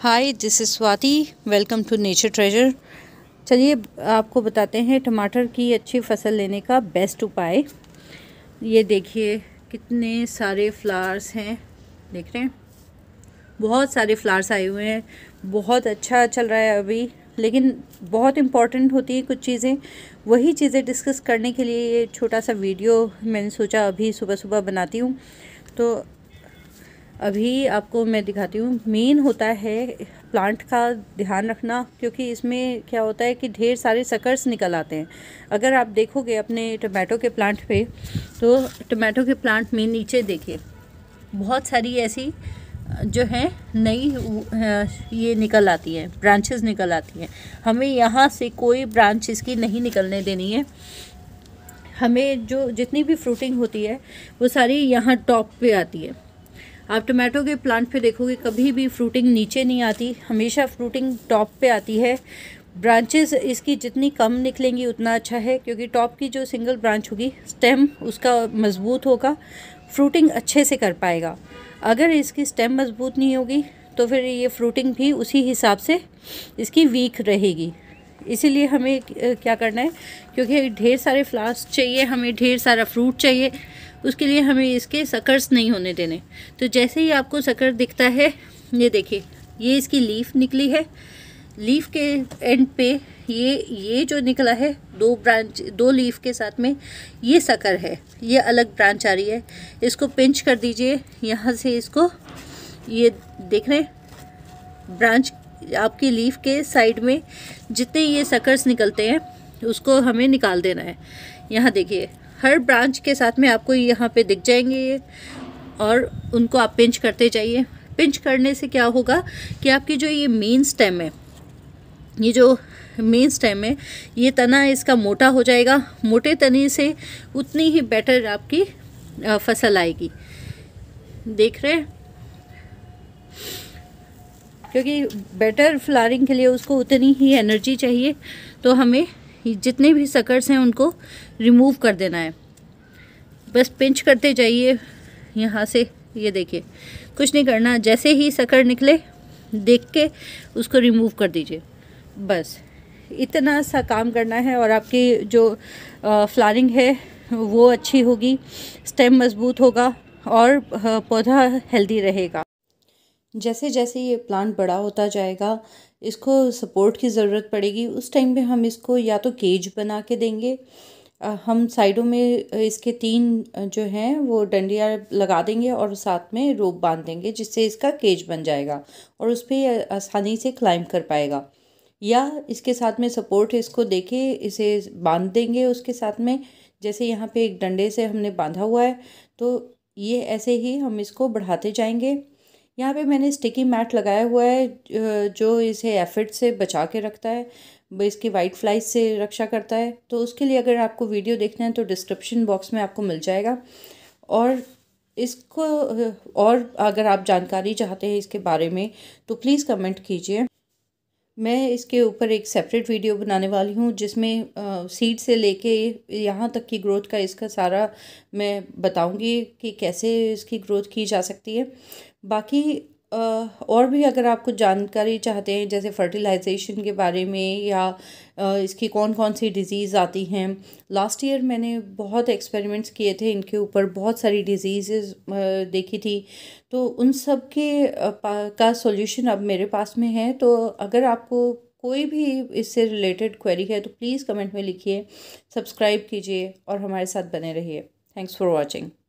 hi this is Swati welcome to nature treasure चलिए आपको बताते हैं टमाटर की अच्छी फसल लेने का बेस्ट उपाय ये देखिए कितने सारे फ्लावर्स हैं देख रहे हैं बहुत सारे फ्लावर्स आए हुए हैं बहुत अच्छा चल रहा है अभी लेकिन बहुत इम्पॉर्टेंट होती है कुछ चीज़ें वही चीज़ें डिस्कस करने के लिए ये छोटा सा वीडियो मैंने सोचा अभी सुबह सुबह बनाती हूँ तो अभी आपको मैं दिखाती हूँ मेन होता है प्लांट का ध्यान रखना क्योंकि इसमें क्या होता है कि ढेर सारे सकर्स निकल आते हैं अगर आप देखोगे अपने टमाटो के प्लांट पे तो टमाटो के प्लांट में नीचे देखिए बहुत सारी ऐसी जो है नई ये निकल आती है ब्रांचेस निकल आती हैं हमें यहाँ से कोई ब्रांच इसकी नहीं निकलने देनी है हमें जो जितनी भी फ्रूटिंग होती है वो सारी यहाँ टॉप पे आती है आप टोमेटो के प्लांट पे देखोगे कभी भी फ्रूटिंग नीचे नहीं आती हमेशा फ्रूटिंग टॉप पे आती है ब्रांचेस इसकी जितनी कम निकलेंगी उतना अच्छा है क्योंकि टॉप की जो सिंगल ब्रांच होगी स्टेम उसका मजबूत होगा फ्रूटिंग अच्छे से कर पाएगा अगर इसकी स्टेम मजबूत नहीं होगी तो फिर ये फ्रूटिंग भी उसी हिसाब से इसकी वीक रहेगी इसीलिए हमें क्या करना है क्योंकि ढेर सारे फ्लावर्स चाहिए हमें ढेर सारा फ्रूट चाहिए उसके लिए हमें इसके सकर्स नहीं होने देने तो जैसे ही आपको सकर दिखता है ये देखिए ये इसकी लीफ निकली है लीफ के एंड पे ये ये जो निकला है दो ब्रांच दो लीफ के साथ में ये सकर है ये अलग ब्रांच आ रही है इसको पिंच कर दीजिए यहाँ से इसको ये देख रहे हैं ब्रांच आपकी लीफ के साइड में जितने ये सकर्स निकलते हैं उसको हमें निकाल देना है यहाँ देखिए हर ब्रांच के साथ में आपको यहाँ पे दिख जाएंगे ये और उनको आप पिंच करते जाइए पिंच करने से क्या होगा कि आपकी जो ये मेन स्टेम है ये जो मेन स्टेम है ये तना इसका मोटा हो जाएगा मोटे तने से उतनी ही बेटर आपकी फसल आएगी देख रहे हैं क्योंकि बेटर फ्लारिंग के लिए उसको उतनी ही एनर्जी चाहिए तो हमें जितने भी सकर्स हैं उनको रिमूव कर देना है बस पिंच करते जाइए यहाँ से ये देखिए कुछ नहीं करना जैसे ही सकर निकले देख के उसको रिमूव कर दीजिए बस इतना सा काम करना है और आपकी जो फ्लारिंग है वो अच्छी होगी स्टेम मज़बूत होगा और पौधा हेल्दी रहेगा जैसे जैसे ये प्लांट बड़ा होता जाएगा इसको सपोर्ट की ज़रूरत पड़ेगी उस टाइम पे हम इसको या तो केज बना के देंगे हम साइडों में इसके तीन जो हैं वो डंडियाँ लगा देंगे और साथ में रोप बांध देंगे जिससे इसका केज बन जाएगा और उस पर आसानी से क्लाइंब कर पाएगा या इसके साथ में सपोर्ट इसको देके इसे बांध देंगे उसके साथ में जैसे यहाँ पे एक डंडे से हमने बांधा हुआ है तो ये ऐसे ही हम इसको बढ़ाते जाएंगे यहाँ पे मैंने स्टिकी मैट लगाया हुआ है जो इसे एफिड से बचा के रखता है इसकी वाइट फ्लाइज से रक्षा करता है तो उसके लिए अगर आपको वीडियो देखना है तो डिस्क्रिप्शन बॉक्स में आपको मिल जाएगा और इसको और अगर आप जानकारी चाहते हैं इसके बारे में तो प्लीज़ कमेंट कीजिए मैं इसके ऊपर एक सेपरेट वीडियो बनाने वाली हूँ जिसमें सीड से लेके यहाँ तक की ग्रोथ का इसका सारा मैं बताऊँगी कि कैसे इसकी ग्रोथ की जा सकती है बाकी और भी अगर आप कुछ जानकारी चाहते हैं जैसे फर्टिलाइजेशन के बारे में या इसकी कौन कौन सी डिज़ीज़ आती हैं लास्ट ईयर मैंने बहुत एक्सपेरिमेंट्स किए थे इनके ऊपर बहुत सारी डिजीज़ देखी थी तो उन सब के का सॉल्यूशन अब मेरे पास में है तो अगर आपको कोई भी इससे रिलेटेड क्वेरी है तो प्लीज़ कमेंट में लिखिए सब्सक्राइब कीजिए और हमारे साथ बने रहिए थैंक्स फॉर वॉचिंग